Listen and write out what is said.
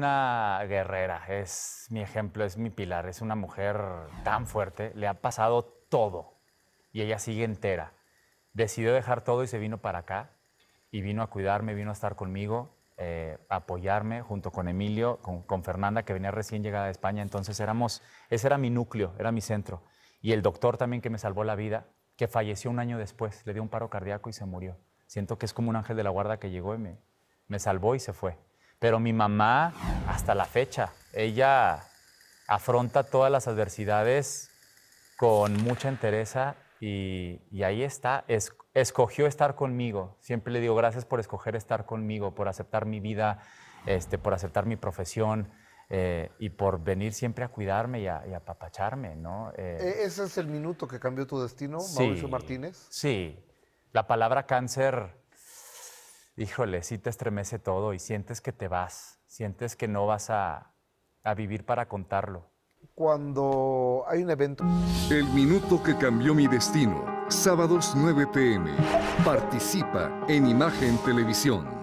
Una guerrera, es mi ejemplo, es mi pilar, es una mujer tan fuerte, le ha pasado todo y ella sigue entera. Decidió dejar todo y se vino para acá y vino a cuidarme, vino a estar conmigo, eh, apoyarme junto con Emilio, con, con, Fernanda que venía recién llegada de España, entonces éramos, ese era mi núcleo, era mi centro. Y el doctor también que me salvó la vida, que falleció un año después, le dio un paro cardíaco y se murió. Siento que es como un ángel de la guarda que llegó y me, me salvó y se fue. Pero mi mamá, hasta la fecha, ella afronta todas las adversidades con mucha entereza y, ahí está. escogió estar conmigo. Siempre le digo gracias por escoger estar conmigo, por aceptar mi vida, este, por aceptar mi profesión. Eh, y por venir siempre a cuidarme y a, apapacharme, ¿no? Eh, e-, ¿Ese es el minuto que cambió tu destino, Mauricio Martínez? Sí. La palabra cáncer híjole, sí te estremece todo y sientes que te vas, sientes que no vas a, a vivir para contarlo. Cuando hay un evento... El minuto que cambió mi destino, sábados 9 pm. Participa en Imagen Televisión.